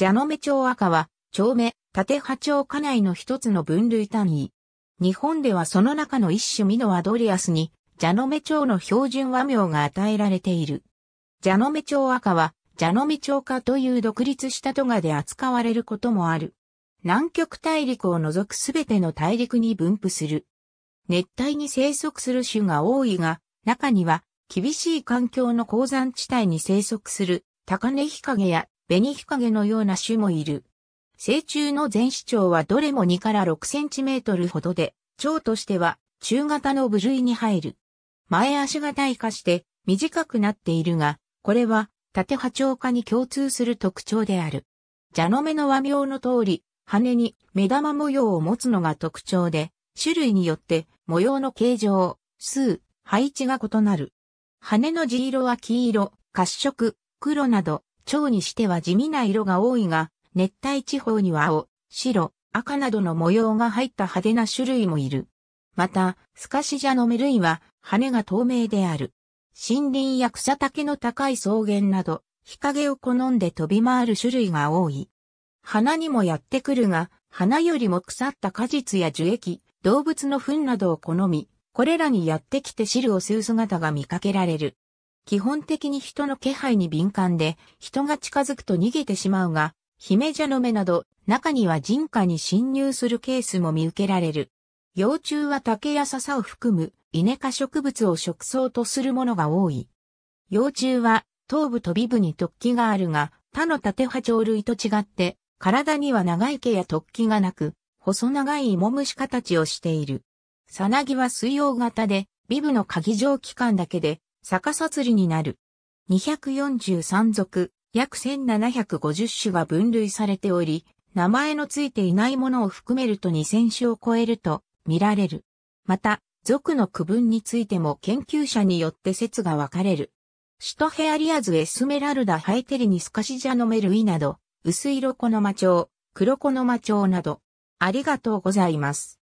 ジ蛇の目町赤は、町目、縦波町家内の一つの分類単位。日本ではその中の一種ミノアドリアスに、ジメチョウの標準和名が与えられている。ジ蛇の目町赤は、ジメチョウ科という独立した都賀で扱われることもある。南極大陸を除くすべての大陸に分布する。熱帯に生息する種が多いが、中には厳しい環境の鉱山地帯に生息する高根日陰や紅日陰のような種もいる。成虫の全子長はどれも2から6センチメートルほどで、蝶としては中型の部類に入る。前足が退化して短くなっているが、これは縦波長化に共通する特徴である。蛇の目の和名の通り、羽に目玉模様を持つのが特徴で、種類によって模様の形状、数、配置が異なる。羽の地色は黄色、褐色、黒など蝶にしては地味な色が多いが、熱帯地方には青、白、赤などの模様が入った派手な種類もいる。また、スカシジャの目類は羽が透明である。森林や草丈の高い草原など、日陰を好んで飛び回る種類が多い。花にもやってくるが、花よりも腐った果実や樹液、動物の糞などを好み、これらにやってきて汁を吸う姿が見かけられる。基本的に人の気配に敏感で、人が近づくと逃げてしまうが、ヒメジャの目など、中には人家に侵入するケースも見受けられる。幼虫は竹や笹を含む、イネ科植物を食草とするものが多い。幼虫は、頭部と尾部に突起があるが、他の縦波長類と違って、体には長い毛や突起がなく、細長い芋虫形をしている。さなぎは水溶型で、ビブの鍵状器官だけで、逆さ釣りになる。243属、約1750種が分類されており、名前のついていないものを含めると2000種を超えると見られる。また、属の区分についても研究者によって説が分かれる。シ都トヘアリアズ・エスメラルダ・ハイテリニスカシジャノメルイなど、薄色マチョウ、黒マチョウなど、ありがとうございます。